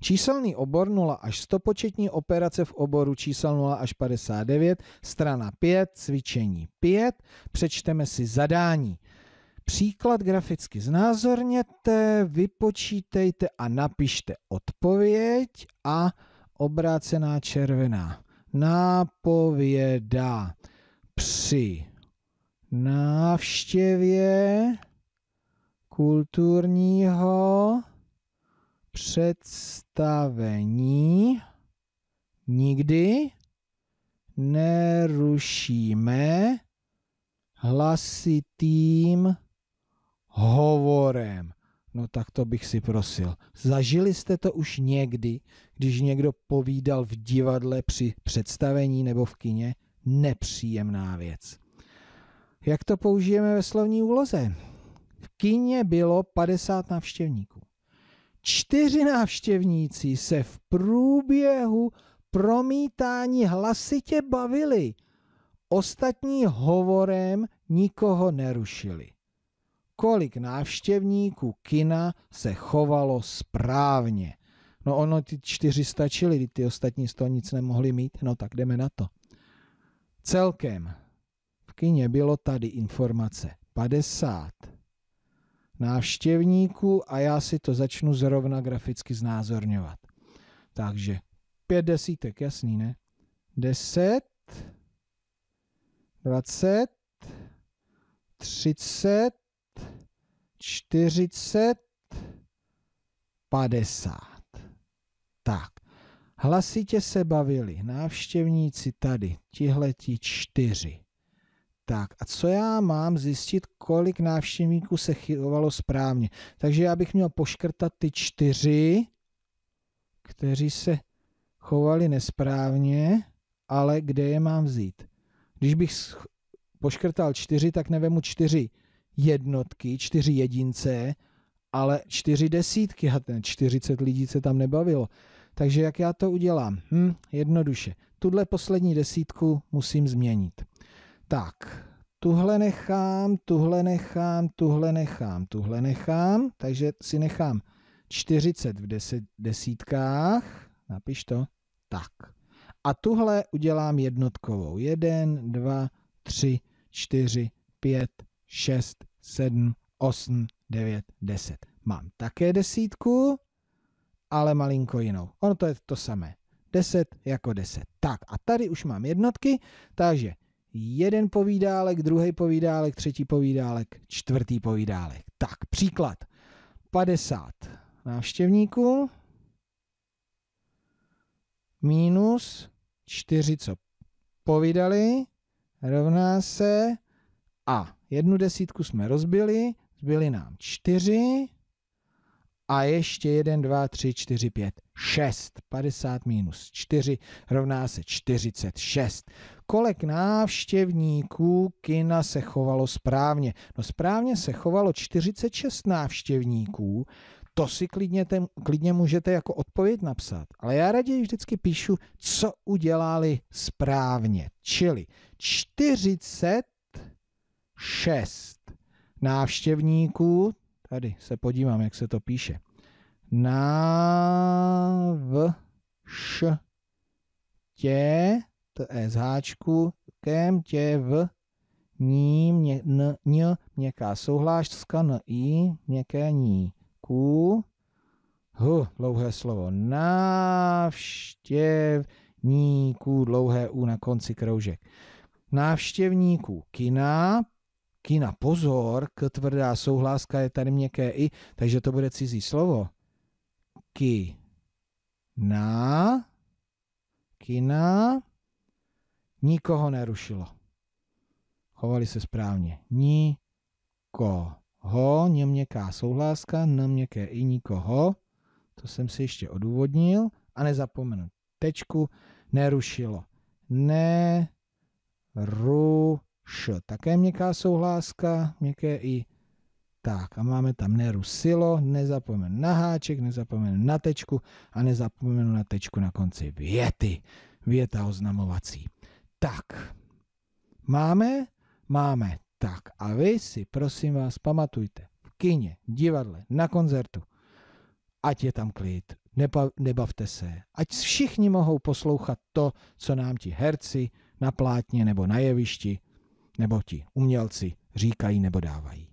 Číselný obor 0 až 100 početní operace v oboru čísel 0 až 59, strana 5, cvičení 5, přečteme si zadání. Příklad graficky znázorněte, vypočítejte a napište odpověď a obrácená červená nápověda při návštěvě kulturního představení nikdy nerušíme hlasitým hovorem. No tak to bych si prosil. Zažili jste to už někdy, když někdo povídal v divadle při představení nebo v kině? Nepříjemná věc. Jak to použijeme ve slovní úloze? V kině bylo 50 návštěvníků. Čtyři návštěvníci se v průběhu promítání hlasitě bavili. Ostatní hovorem nikoho nerušili. Kolik návštěvníků kina se chovalo správně. No ono ty čtyři stačili, ty ostatní z toho nic nemohli mít, no tak jdeme na to. Celkem v kině bylo tady informace 50 návštěvníků a já si to začnu zrovna graficky znázorňovat. Takže pět desítek, jasný, ne? Deset, dvacet, třicet, čtyřicet, padesát. Tak, hlasitě se bavili návštěvníci tady, tihleti čtyři. Tak a co já mám zjistit, kolik návštěvníků se chybovalo správně? Takže já bych měl poškrtat ty čtyři, kteří se chovali nesprávně, ale kde je mám vzít? Když bych poškrtal čtyři, tak nevemu čtyři jednotky, čtyři jedince, ale čtyři desítky a ten 40 lidí se tam nebavilo. Takže jak já to udělám? Hm, jednoduše. Tuhle poslední desítku musím změnit. Tak, tuhle nechám, tuhle nechám, tuhle nechám, tuhle nechám. Takže si nechám 40 v deset, desítkách. Napiš to. Tak. A tuhle udělám jednotkovou. 1, 2, 3, 4, 5, 6, 7, 8, 9, 10. Mám také desítku, ale malinko jinou. Ono to je to samé. 10 jako 10. Tak a tady už mám jednotky, takže jeden povídálek, druhý povídálek, třetí povídálek, čtvrtý povídálek. Tak, příklad. 50 návštěvníků minus 4, co povídali, rovná se a jednu desítku jsme rozbili, zbyly nám čtyři a ještě 1, 2, 3, 4, 5, 6. 50 minus 4 rovná se 46. Kolik návštěvníků kina se chovalo správně? No správně se chovalo 46 návštěvníků, to si klidně, ten, klidně můžete jako odpověď napsat. Ale já raději vždycky píšu, co udělali správně. Čili 46 návštěvníků, Tady se podívám, jak se to píše. Nav š tě, to je z háčku, kem tě v ní, mě, n, ň, měká souhláška, n, i, měké ní, ku, h, dlouhé slovo, návštěvníků, dlouhé u na konci kroužek. Návštěvníků kina, Kina, pozor, k tvrdá souhláska je tady měkké i, takže to bude cizí slovo. Ki. Na. Kina. Nikoho nerušilo. Chovali se správně. ho, neměkká souhláska, na měkké i nikoho. To jsem si ještě odůvodnil. A nezapomenu. Tečku nerušilo. Ne. Ru š. Také měkká souhláska, měkké i. Tak a máme tam silo, nezapomeň na háček, nezapomeň na tečku a nezapomenu na tečku na konci věty. Věta oznamovací. Tak, máme? Máme. Tak a vy si prosím vás pamatujte, v kině, divadle, na koncertu, ať je tam klid, nebavte se, ať všichni mohou poslouchat to, co nám ti herci na plátně nebo na jevišti nebo ti umělci říkají nebo dávají.